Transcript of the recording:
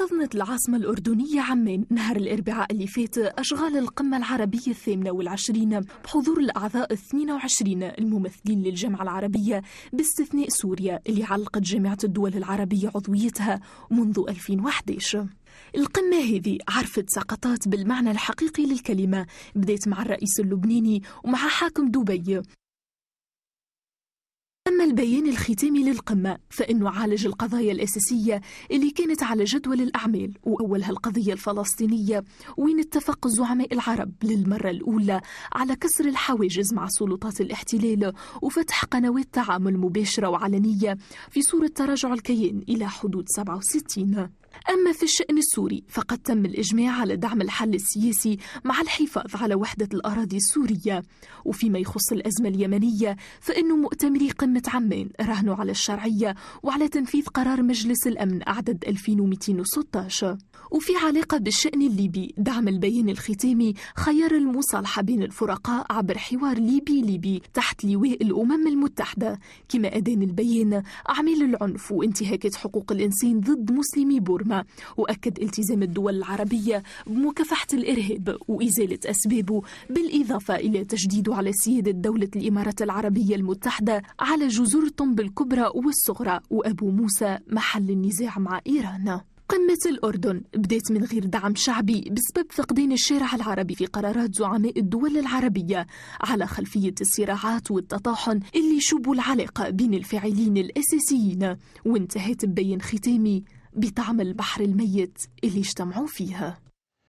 احتضنت العاصمة الأردنية عمان نهار الأربعاء اللي فات أشغال القمة العربية الثامنة والعشرين بحضور الأعضاء الثنين وعشرين الممثلين للجامعة العربية باستثناء سوريا اللي علقت جامعة الدول العربية عضويتها منذ 2011 القمة هذه عرفت سقطات بالمعنى الحقيقي للكلمة بدأت مع الرئيس اللبناني ومع حاكم دبي أما البيان الختامي للقمة فإنه عالج القضايا الأساسية اللي كانت على جدول الأعمال وأولها القضية الفلسطينية وين اتفق الزعماء العرب للمرة الأولى على كسر الحواجز مع سلطات الاحتلال وفتح قنوات تعامل مباشرة وعلنية في صورة تراجع الكيان إلى حدود 67 أما في الشأن السوري فقد تم الإجماع على دعم الحل السياسي مع الحفاظ على وحدة الأراضي السورية وفيما يخص الأزمة اليمنية فإن مؤتمري قمة عمان راهنوا على الشرعية وعلى تنفيذ قرار مجلس الأمن عدد 2216 وفي علاقة بالشأن الليبي دعم البيان الختامي خيار المصالحة بين الفرقاء عبر حوار ليبي ليبي تحت لواء الأمم المتحدة كما أدان البيان أعمال العنف وانتهاكات حقوق الإنسان ضد مسلمي بورما الحكومة وأكد التزام الدول العربية بمكافحة الإرهاب وإزالة أسبابه بالإضافة إلى تشديده على سيادة دولة الإمارات العربية المتحدة على جزر طنب الكبرى والصغرى وأبو موسى محل النزاع مع إيران قمة الأردن بدأت من غير دعم شعبي بسبب فقدان الشارع العربي في قرارات زعماء الدول العربية على خلفية الصراعات والتطاحن اللي شبوا العلاقة بين الفاعلين الأساسيين وانتهت ببين ختامي بطعم البحر الميت اللي اجتمعوا فيها